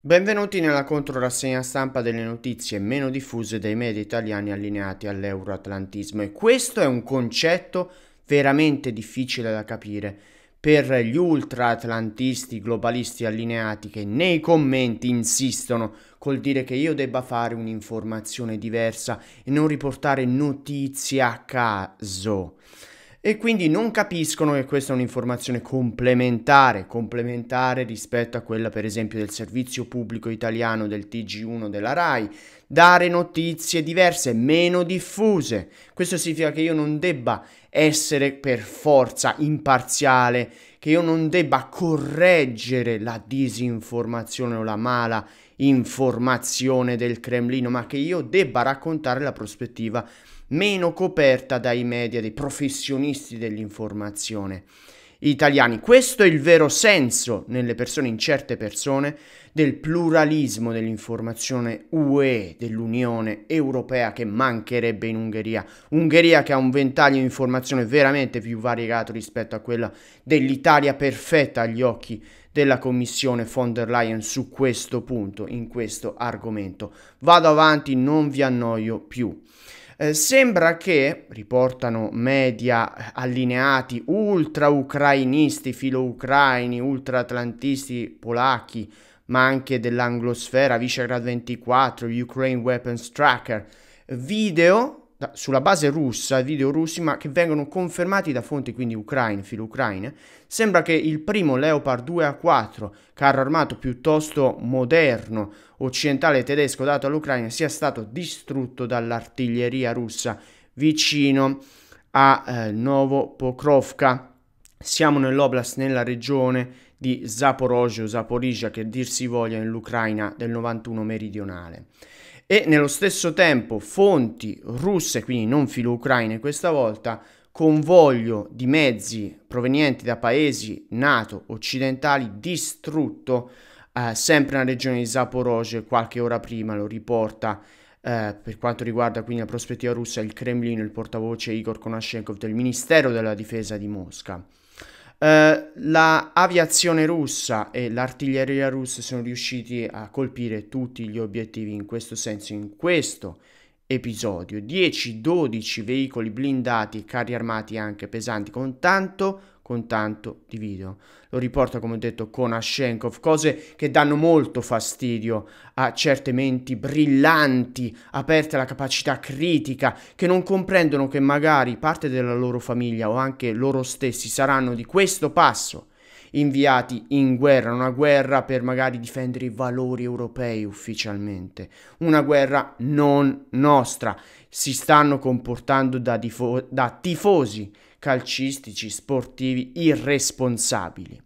Benvenuti nella controrassegna stampa delle notizie meno diffuse dei media italiani allineati all'euroatlantismo e questo è un concetto veramente difficile da capire per gli ultraatlantisti globalisti allineati che nei commenti insistono col dire che io debba fare un'informazione diversa e non riportare notizie a caso e quindi non capiscono che questa è un'informazione complementare, complementare rispetto a quella per esempio del servizio pubblico italiano del TG1 della RAI, dare notizie diverse, meno diffuse. Questo significa che io non debba essere per forza imparziale, che io non debba correggere la disinformazione o la mala informazione del Cremlino, ma che io debba raccontare la prospettiva meno coperta dai media, dei professionisti dell'informazione italiani. Questo è il vero senso nelle persone, in certe persone, del pluralismo dell'informazione UE, dell'Unione Europea che mancherebbe in Ungheria. Ungheria che ha un ventaglio di informazione veramente più variegato rispetto a quella dell'Italia perfetta agli occhi della commissione von der Leyen su questo punto, in questo argomento. Vado avanti, non vi annoio più. Eh, sembra che, riportano media eh, allineati ultra-ucrainisti, filo-ucraini, ultra-atlantisti, polacchi, ma anche dell'anglosfera, Visegrad 24, Ukraine Weapons Tracker, video sulla base russa, video russi, ma che vengono confermati da fonti quindi ucraine, filo ucraine, sembra che il primo Leopard 2A4, carro armato piuttosto moderno occidentale tedesco dato all'Ucraina, sia stato distrutto dall'artiglieria russa vicino a eh, Pokrovka. Siamo nell'oblast, nella regione di Zaporozhye o Zaporizhia, che dir si voglia nell'Ucraina del 91 meridionale e nello stesso tempo fonti russe, quindi non filo ucraine questa volta, convoglio di mezzi provenienti da paesi NATO occidentali distrutto eh, sempre nella regione di Zaporozhye qualche ora prima, lo riporta eh, per quanto riguarda quindi la prospettiva russa il Cremlino, il portavoce Igor Konashenkov del Ministero della Difesa di Mosca. Uh, la aviazione russa e l'artiglieria russa sono riusciti a colpire tutti gli obiettivi in questo senso in questo episodio 10-12 veicoli blindati carri armati anche pesanti con tanto con tanto di video. Lo riporta, come ho detto, con Ashenkov, cose che danno molto fastidio a certe menti brillanti, aperte alla capacità critica, che non comprendono che magari parte della loro famiglia o anche loro stessi saranno di questo passo inviati in guerra, una guerra per magari difendere i valori europei ufficialmente, una guerra non nostra. Si stanno comportando da, da tifosi calcistici, sportivi irresponsabili.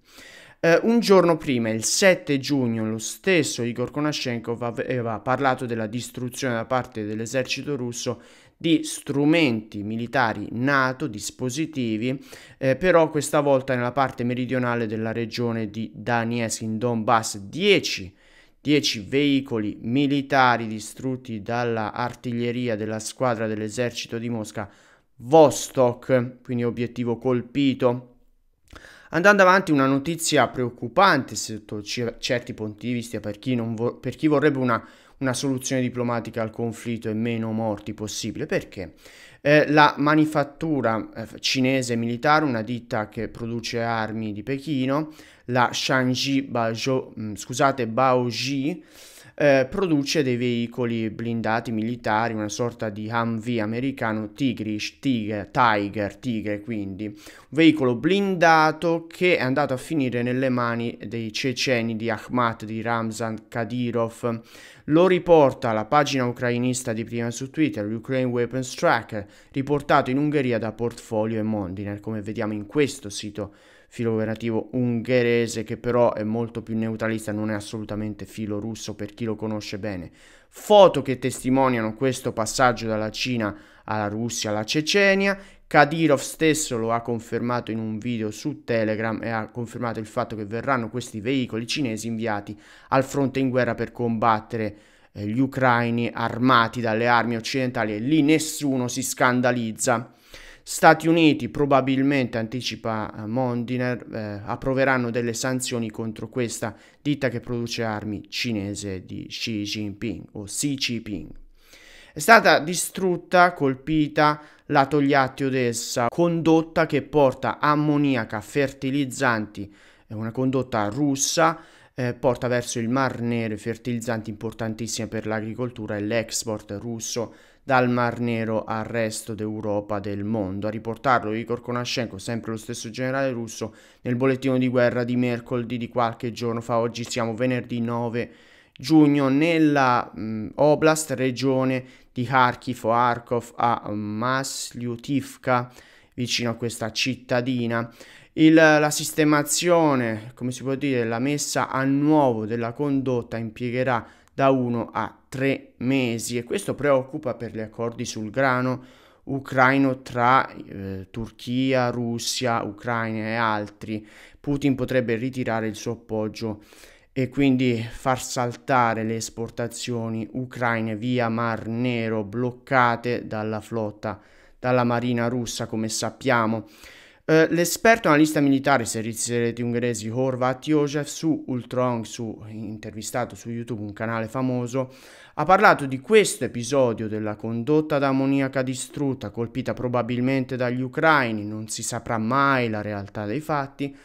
Eh, un giorno prima, il 7 giugno, lo stesso Igor Konashenkov aveva parlato della distruzione da parte dell'esercito russo di strumenti militari NATO, dispositivi, eh, però questa volta nella parte meridionale della regione di Donetsk in Donbass 10 10 veicoli militari distrutti dalla della squadra dell'esercito di Mosca Vostok, quindi obiettivo colpito. Andando avanti, una notizia preoccupante sotto certi punti di vista per chi, vo- per chi vorrebbe una, una, soluzione diplomatica al conflitto e meno morti possibile, perché eh, la manifattura eh, cinese militare, una ditta che produce armi di Pechino, la Shangji Bajo, mm, scusate, Baoji, eh, produce dei veicoli blindati militari, una sorta di Humvee americano Tigrish, Tiger, Tiger, Tigre quindi, un veicolo blindato che è andato a finire nelle mani dei ceceni di Ahmad, di Ramzan Kadyrov. Lo riporta la pagina ucrainista di prima su Twitter, Ukraine Weapons Tracker, riportato in Ungheria da Portfolio e Mondiner, come vediamo in questo sito filo operativo ungherese che però è molto più neutralista, non è assolutamente filo russo per chi lo conosce bene. Foto che testimoniano questo passaggio dalla Cina alla Russia, alla Cecenia, Kadyrov stesso lo ha confermato in un video su Telegram e ha confermato il fatto che verranno questi veicoli cinesi inviati al fronte in guerra per combattere eh, gli ucraini armati dalle armi occidentali e lì nessuno si scandalizza. Stati Uniti probabilmente, anticipa eh, Mondiner, eh, approveranno delle sanzioni contro questa ditta che produce armi cinese di Xi Jinping o Xi Jinping. È stata distrutta, colpita la Togliatti Odessa, condotta che porta ammoniaca, fertilizzanti, è una condotta russa, eh, porta verso il Mar Nero fertilizzanti importantissimi per l'agricoltura e l'export russo dal Mar Nero al resto d'Europa del mondo. A riportarlo Igor Konashenko, sempre lo stesso generale russo, nel bollettino di guerra di mercoledì di qualche giorno fa, oggi siamo venerdì 9 giugno nella mh, mm, Oblast, regione di Kharkiv o Arkov a Masliutivka, vicino a questa cittadina. Il, la sistemazione, come si può dire, la messa a nuovo della condotta impiegherà da 1 a tre mesi e questo preoccupa per gli accordi sul grano ucraino tra eh, Turchia, Russia, Ucraina e altri. Putin potrebbe ritirare il suo appoggio e quindi far saltare le esportazioni ucraine via Mar Nero bloccate dalla flotta, dalla marina russa come sappiamo. Eh, l'esperto analista militare servizi segreti ungheresi Horvat Josef su Ultrong, su, intervistato su YouTube, un canale famoso, ha parlato di questo episodio della condotta da ammoniaca distrutta, colpita probabilmente dagli ucraini, non si saprà mai la realtà dei fatti,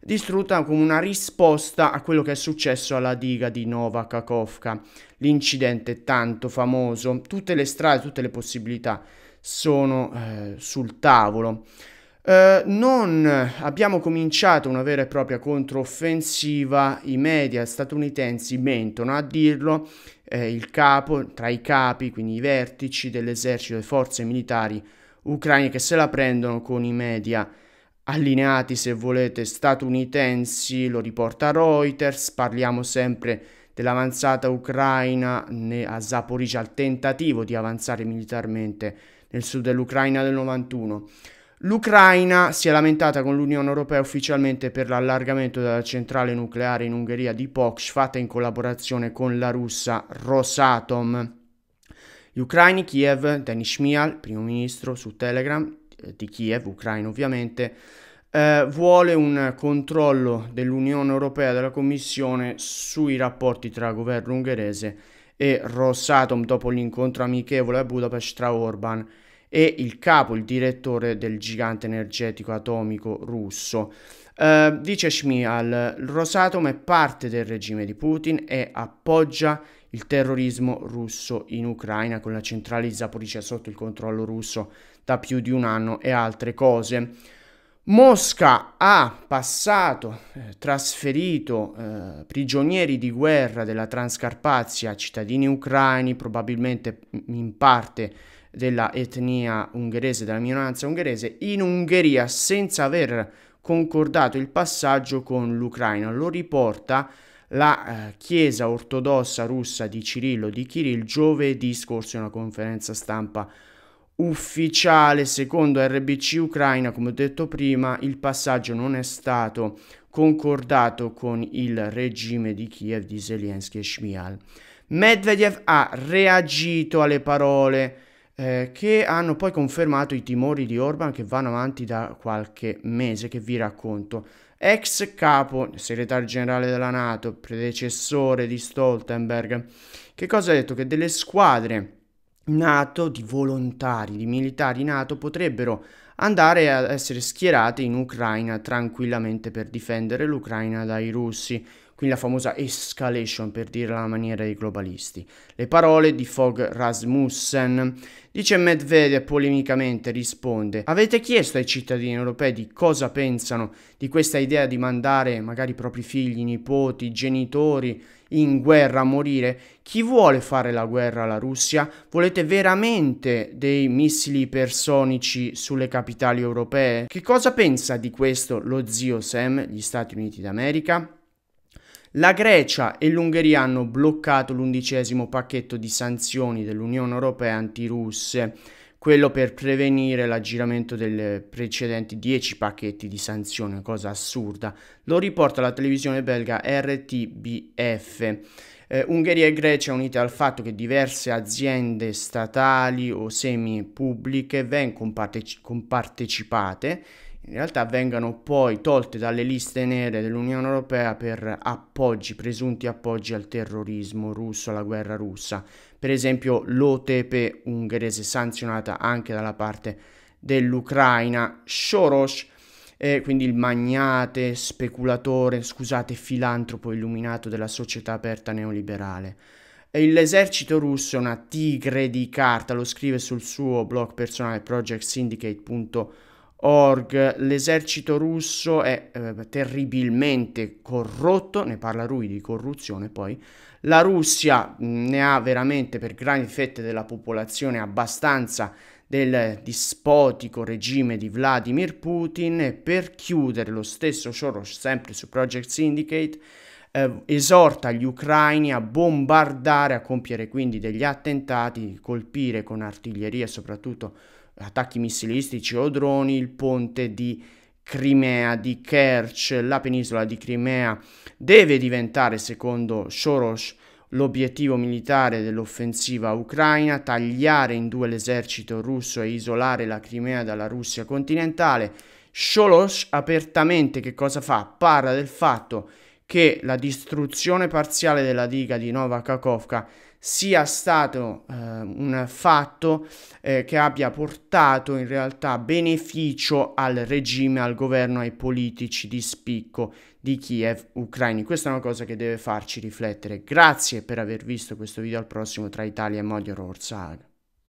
distrutta come una risposta a quello che è successo alla diga di Nova Kakovka, l'incidente tanto famoso. Tutte le strade, tutte le possibilità sono eh, sul tavolo. Eh, non abbiamo cominciato una vera e propria controffensiva, i media statunitensi mentono a dirlo, eh, il capo, tra i capi, quindi i vertici dell'esercito e forze militari ucraine che se la prendono con i media allineati, se volete, statunitensi, lo riporta Reuters, parliamo sempre dell'avanzata ucraina a Zaporizia, al tentativo di avanzare militarmente nel sud dell'Ucraina del 91. L'Ucraina si è lamentata con l'Unione Europea ufficialmente per l'allargamento della centrale nucleare in Ungheria di Poksh fatta in collaborazione con la russa Rosatom. Gli ucraini Kiev, Denis Shmial, primo ministro su Telegram eh, di Kiev, ucraino ovviamente, eh, vuole un controllo dell'Unione Europea, della Commissione, sui rapporti tra governo ungherese e Rosatom dopo l'incontro amichevole a Budapest tra Orban e e il capo, il direttore del gigante energetico atomico russo. Uh, dice Schmial, il Rosatom è parte del regime di Putin e appoggia il terrorismo russo in Ucraina con la centrale di Zaporizia sotto il controllo russo da più di un anno e altre cose. Mosca ha passato, eh, trasferito eh, prigionieri di guerra della Transcarpazia, a cittadini ucraini, probabilmente mm, in parte della etnia ungherese, della minoranza ungherese, in Ungheria senza aver concordato il passaggio con l'Ucraina. Lo riporta la eh, Chiesa ortodossa russa di Cirillo di Kirill giovedì scorso in una conferenza stampa ufficiale. Secondo RBC Ucraina, come ho detto prima, il passaggio non è stato concordato con il regime di Kiev di Zelensky e Shmial. Medvedev ha reagito alle parole eh, che hanno poi confermato i timori di Orban che vanno avanti da qualche mese che vi racconto. Ex capo, segretario generale della Nato, predecessore di Stoltenberg, che cosa ha detto? Che delle squadre NATO di volontari, di militari NATO potrebbero andare a essere schierate in Ucraina tranquillamente per difendere l'Ucraina dai russi quindi la famosa escalation, per dire la maniera dei globalisti. Le parole di Fogh Rasmussen. Dice Medvedev polemicamente, risponde, avete chiesto ai cittadini europei di cosa pensano di questa idea di mandare magari i propri figli, nipoti, genitori in guerra a morire? Chi vuole fare la guerra alla Russia? Volete veramente dei missili ipersonici sulle capitali europee? Che cosa pensa di questo lo zio Sam, gli Stati Uniti d'America? La Grecia e l'Ungheria hanno bloccato l'undicesimo pacchetto di sanzioni dell'Unione Europea antirusse, quello per prevenire l'aggiramento dei precedenti dieci pacchetti di sanzioni, cosa assurda. Lo riporta la televisione belga RTBF. Eh, Ungheria e Grecia unite al fatto che diverse aziende statali o semi pubbliche vengono comparte- compartecipate in realtà vengano poi tolte dalle liste nere dell'Unione Europea per appoggi, presunti appoggi al terrorismo russo, alla guerra russa. Per esempio l'OTP ungherese sanzionata anche dalla parte dell'Ucraina, Soros, eh, quindi il magnate, speculatore, scusate, filantropo illuminato della società aperta neoliberale. L'esercito russo è una tigre di carta, lo scrive sul suo blog personale projectsyndicate.com org l'esercito russo è eh, terribilmente corrotto, ne parla lui di corruzione poi, la Russia mm, ne ha veramente per grandi fette della popolazione abbastanza del dispotico regime di Vladimir Putin e per chiudere lo stesso Soros sempre su Project Syndicate eh, esorta gli ucraini a bombardare, a compiere quindi degli attentati, colpire con artiglieria soprattutto attacchi missilistici o droni, il ponte di Crimea, di Kerch, la penisola di Crimea deve diventare, secondo Soros, l'obiettivo militare dell'offensiva ucraina, tagliare in due l'esercito russo e isolare la Crimea dalla Russia continentale. Soros apertamente che cosa fa? Parla del fatto che che la distruzione parziale della diga di Nova Kakovka sia stato eh, un fatto eh, che abbia portato in realtà beneficio al regime, al governo, ai politici di spicco di Kiev ucraini. Questa è una cosa che deve farci riflettere. Grazie per aver visto questo video, al prossimo tra Italia e Moglioro Orsaga.